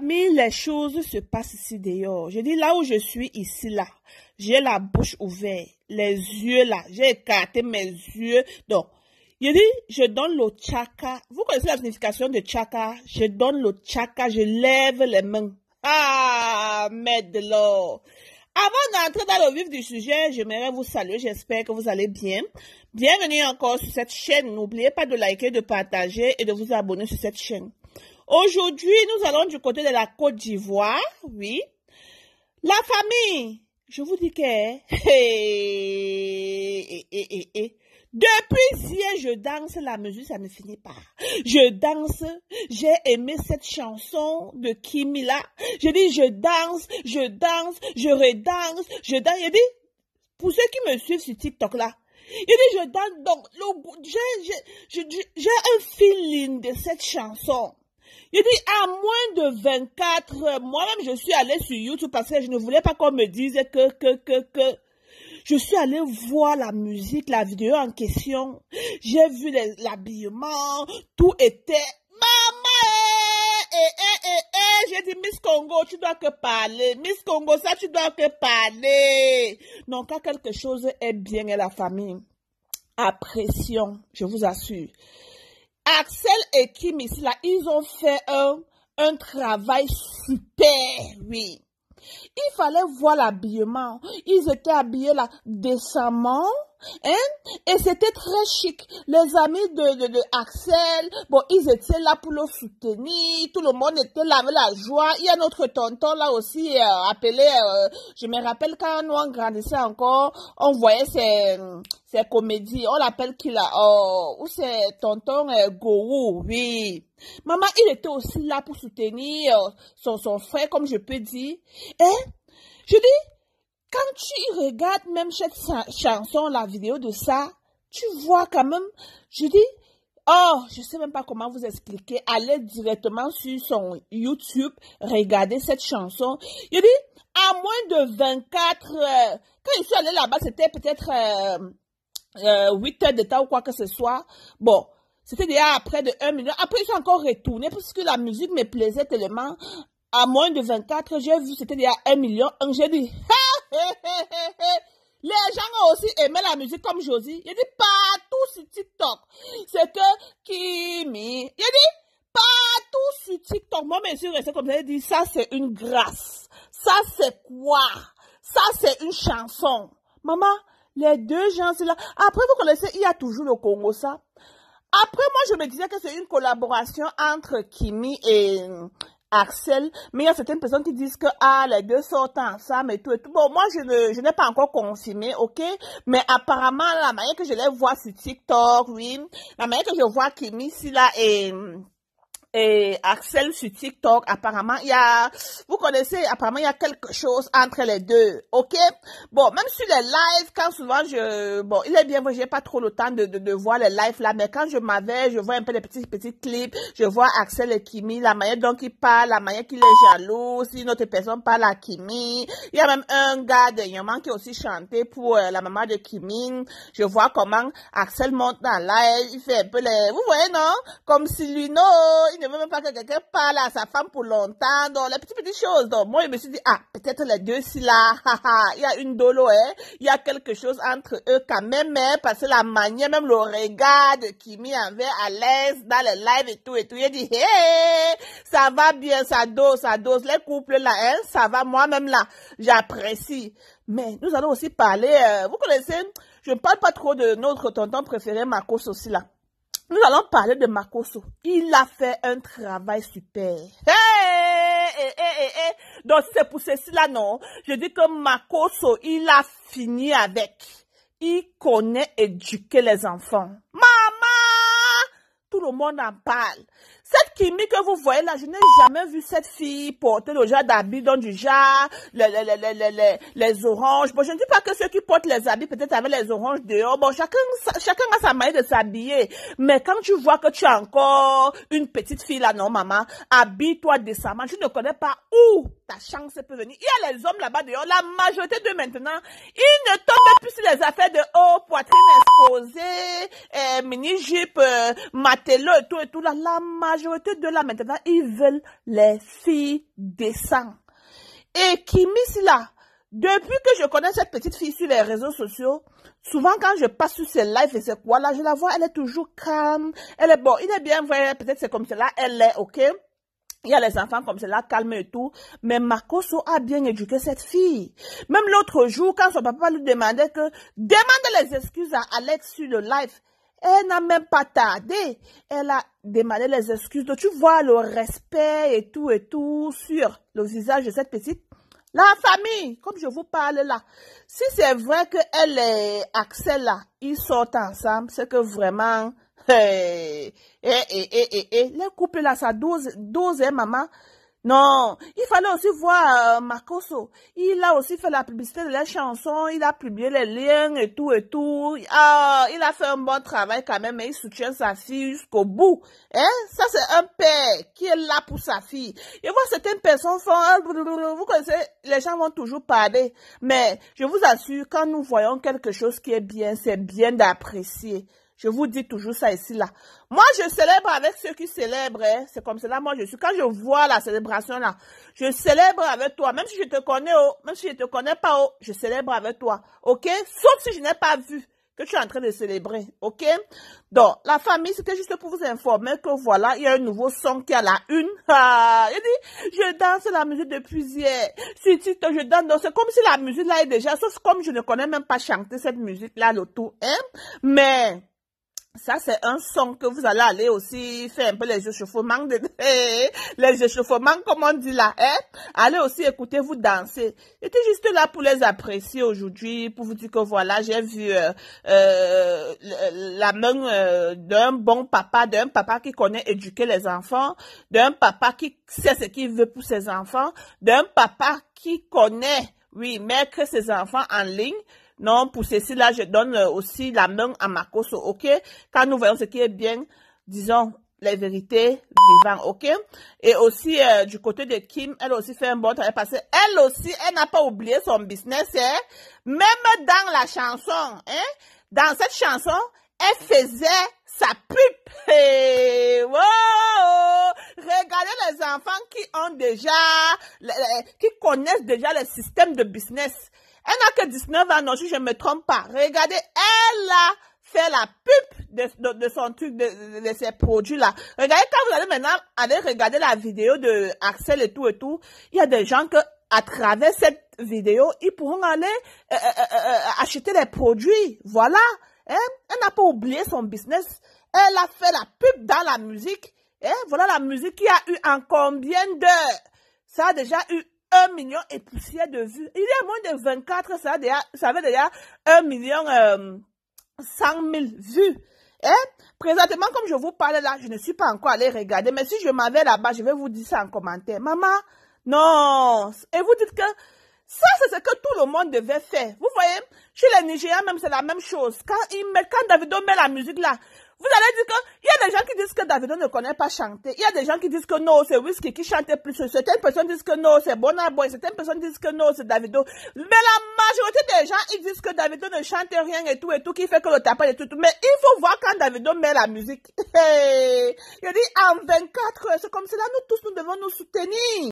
mais les choses se passent ici dehors. Je dis là où je suis, ici, là. J'ai la bouche ouverte, les yeux là. J'ai écarté mes yeux. Donc, je dis, je donne le chaka. Vous connaissez la signification de chaka? Je donne le chaka, je lève les mains. Ah, de Avant d'entrer dans le vif du sujet, j'aimerais vous saluer. J'espère que vous allez bien. Bienvenue encore sur cette chaîne. N'oubliez pas de liker, de partager et de vous abonner sur cette chaîne. Aujourd'hui, nous allons du côté de la Côte d'Ivoire, oui. La famille, je vous dis que, eh, eh, eh, depuis hier, je danse la mesure, ça ne finit pas. Je danse, j'ai aimé cette chanson de Kimila. Je dis, je danse, je danse, je redanse, je danse. Il dit, pour ceux qui me suivent sur TikTok là, il dit, je danse donc, j'ai un feeling de cette chanson. Il dit, à moins de 24, moi-même, je suis allée sur YouTube parce que je ne voulais pas qu'on me dise que, que, que, que. Je suis allée voir la musique, la vidéo en question. J'ai vu l'habillement, tout était, maman, eh, eh, eh, eh, J'ai dit, Miss Congo, tu dois que parler. Miss Congo, ça, tu dois que parler. Non, quand quelque chose est bien et la famille, pression, je vous assure. Axel et Kimis, là, ils ont fait un, euh, un travail super, oui. Il fallait voir l'habillement. Ils étaient habillés là décemment. Hein? Et c'était très chic. Les amis de, de, Axel, bon, ils étaient là pour le soutenir. Tout le monde était là avec la joie. Il y a notre tonton là aussi, euh, appelé, euh, je me rappelle quand nous on grandissait encore, on voyait ses, c'est comédie. On l'appelle qui là oh, Ou c'est tonton euh, Gourou, oui. Maman, il était aussi là pour soutenir euh, son, son frère, comme je peux dire. Et hein? je dis, quand tu regardes même cette chanson, la vidéo de ça, tu vois quand même, je dis, Oh, je sais même pas comment vous expliquer. Allez directement sur son YouTube, regardez cette chanson. Je dis, à moins de 24, euh, quand je suis allée là-bas, c'était peut-être euh, euh, 8 heures de temps ou quoi que ce soit. Bon, c'était déjà près de 1 million. Après, je suis encore retourné parce que la musique me plaisait tellement. À moins de 24, j'ai vu, c'était déjà 1 million. J'ai dit, Les gens ont aussi aimé la musique comme Josie. Il dit partout sur TikTok. C'est que Kimi. Il dit partout sur TikTok. Moi, me suis resté comme ça. Il dit ça, c'est une grâce. Ça, c'est quoi? Ça, c'est une chanson. Maman, les deux gens-là. c'est Après, vous connaissez, il y a toujours le Congo, ça. Après, moi, je me disais que c'est une collaboration entre Kimi et euh, Axel, mais il y a certaines personnes qui disent que, ah, les deux sortent ensemble et tout et tout. Bon, moi, je ne, je n'ai pas encore confirmé, ok? Mais apparemment, la manière que je les vois sur TikTok, oui, la manière que je vois Kimi, c'est là, et euh, et Axel sur TikTok. Apparemment, il y a, vous connaissez, apparemment, il y a quelque chose entre les deux. OK? Bon, même sur les lives, quand souvent je, bon, il est bien moi, j'ai pas trop le temps de, de, de, voir les lives là, mais quand je m'avais, je vois un peu les petits, petits clips, je vois Axel et Kimi, la manière dont il parle, la manière qu'il est jaloux, si une autre personne parle à Kimi. Il y a même un gars Yaman qui a aussi chanté pour euh, la maman de Kimi. Je vois comment Axel monte dans live, il fait un peu les, vous voyez, non? Comme si lui, non, ne veut même pas que quelqu'un parle à sa femme pour longtemps. Donc, les petites, petites choses. Donc, moi, je me suis dit, ah, peut-être les deux si là, il y a une dolo, hein. Il y a quelque chose entre eux quand même, hein, parce que la manière, même le regard de Kimi à l'aise dans le live et tout et tout. Il a dit, hé, ça va bien, ça dose, ça dose. Les couples là, hein, ça va moi-même là. J'apprécie. Mais nous allons aussi parler, euh, vous connaissez, je ne parle pas trop de notre tonton préféré, Marcos aussi là. Nous allons parler de Makoso. Il a fait un travail super. Donc c'est pour ceci-là, non. Je dis que Makoso, il a fini avec. Il connaît éduquer les enfants. Maman! Tout le monde en parle. Kimi que vous voyez là, je n'ai jamais vu cette fille porter le genre d'habits dans du genre, les, oranges. Bon, je ne dis pas que ceux qui portent les habits, peut-être avaient les oranges dehors, bon, chacun, chacun a sa manière de s'habiller. Mais quand tu vois que tu as encore une petite fille là, non, maman, habille-toi décemment. Je ne connais pas où ta chance peut venir. Il y a les hommes là-bas dehors, la majorité de maintenant, ils ne tombent plus sur les affaires de haut, poitrine exposée, eh, mini-jupe, euh, et tout et tout là. La majorité de là, maintenant, ils veulent les filles décentes. Et Kimis, là, depuis que je connais cette petite fille sur les réseaux sociaux, souvent quand je passe sur ses lives et c'est quoi là, je la vois, elle est toujours calme. Elle est bon, il est bien vrai, peut-être c'est comme cela, elle est ok. Il y a les enfants comme cela, calme et tout. Mais Marcoso a bien éduqué cette fille. Même l'autre jour, quand son papa lui demandait que, demande les excuses à Alex sur le live, elle n'a même pas tardé. Elle a demandé les excuses. Donc, tu vois le respect et tout et tout sur le visage de cette petite. La famille, comme je vous parle là, si c'est vrai que elle et Axel là, ils sortent ensemble, c'est que vraiment, et, et, et, et, les couples là, ça dose, dose, hein, maman, non, il fallait aussi voir euh, Makoso. Il a aussi fait la publicité de la chanson, il a publié les liens et tout et tout. Ah, il a fait un bon travail quand même Mais il soutient sa fille jusqu'au bout. Hein? Ça, c'est un père qui est là pour sa fille. Et voir certaines personnes font, euh, vous connaissez, les gens vont toujours parler. Mais je vous assure, quand nous voyons quelque chose qui est bien, c'est bien d'apprécier. Je vous dis toujours ça ici, là. Moi, je célèbre avec ceux qui célèbrent. Hein. C'est comme cela, moi, je suis. Quand je vois la célébration, là, je célèbre avec toi. Même si je te connais, haut, oh, même si je te connais pas, haut, oh, je célèbre avec toi. OK? Sauf si je n'ai pas vu que tu es en train de célébrer. OK? Donc, la famille, c'était juste pour vous informer que voilà, il y a un nouveau son qui a la une. Je ah, il je danse la musique depuis hier. Si, si, je danse. Donc, c'est comme si la musique là est déjà, sauf comme je ne connais même pas chanter cette musique là, le tout, hein. Mais, ça, c'est un son que vous allez aller aussi faire un peu les échauffements, de, les échauffements, comme on dit là. Hein? Allez aussi écouter vous danser. J'étais juste là pour les apprécier aujourd'hui, pour vous dire que voilà, j'ai vu euh, euh, la main euh, d'un bon papa, d'un papa qui connaît éduquer les enfants, d'un papa qui sait ce qu'il veut pour ses enfants, d'un papa qui connaît oui, mettre ses enfants en ligne, non, pour ceci-là, je donne euh, aussi la main à Marcos, ok? Quand nous voyons ce qui est bien, disons les vérités vivantes, ok? Et aussi, euh, du côté de Kim, elle aussi fait un bon travail parce qu'elle aussi, elle n'a pas oublié son business, hein? Même dans la chanson, hein? Dans cette chanson, elle faisait sa pub. wow! Regardez les enfants qui ont déjà, qui connaissent déjà le système de business. Elle n'a que 19 ans, non, je ne me trompe pas. Regardez, elle a fait la pub de, son truc, de, ses produits-là. Regardez, quand vous allez maintenant aller regarder la vidéo de Axel et tout et tout, il y a des gens que à travers cette vidéo, ils pourront aller euh, euh, euh, acheter des produits. Voilà. Hein? Elle n'a pas oublié son business. Elle a fait la pub dans la musique. Hein? Voilà la musique qui a eu en combien d'heures. Ça a déjà eu 1 million et poussière de vues. Il y a moins de 24, ça, ça avait déjà 1 million 100 euh, 000 vues. Eh, présentement, comme je vous parle là, je ne suis pas encore allé regarder, mais si je m'avais là-bas, je vais vous dire ça en commentaire. Maman, non. Et vous dites que ça, c'est ce que tout le monde devait faire. Vous voyez, chez les Nigériens, même, c'est la même chose. Quand il me quand Davido met la musique là, vous allez dire que, il y a des gens qui disent que Davido ne connaît pas chanter. Il y a des gens qui disent que non, c'est Whiskey qui chantait plus. Certaines personnes disent que non, c'est Bonaboy. Certaines personnes disent que non, c'est Davido. Mais la majorité des gens, ils disent que Davido ne chante rien et tout et tout, qui fait que le tapage et tout. Mais il faut voir quand Davido met la musique. Il dit, en 24 heures, c'est comme cela, nous tous, nous devons nous soutenir.